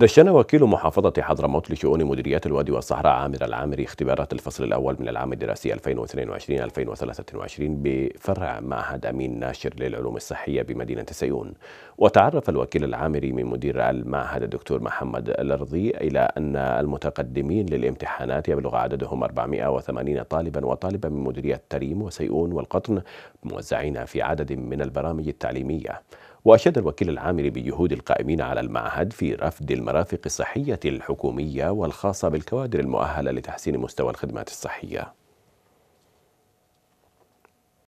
دشن وكيل محافظة حضرموت لشؤون مديريات الوادي والصحراء عامر العامري اختبارات الفصل الأول من العام الدراسي 2022-2023 بفرع معهد أمين ناشر للعلوم الصحية بمدينة سيئون وتعرف الوكيل العامري من مدير المعهد الدكتور محمد الأرضي إلى أن المتقدمين للامتحانات يبلغ عددهم 480 طالبا وطالبة من مديريات تريم وسيئون والقطن موزعين في عدد من البرامج التعليمية وأشاد الوكيل العام بجهود القائمين على المعهد في رفد المرافق الصحية الحكومية والخاصة بالكوادر المؤهلة لتحسين مستوى الخدمات الصحية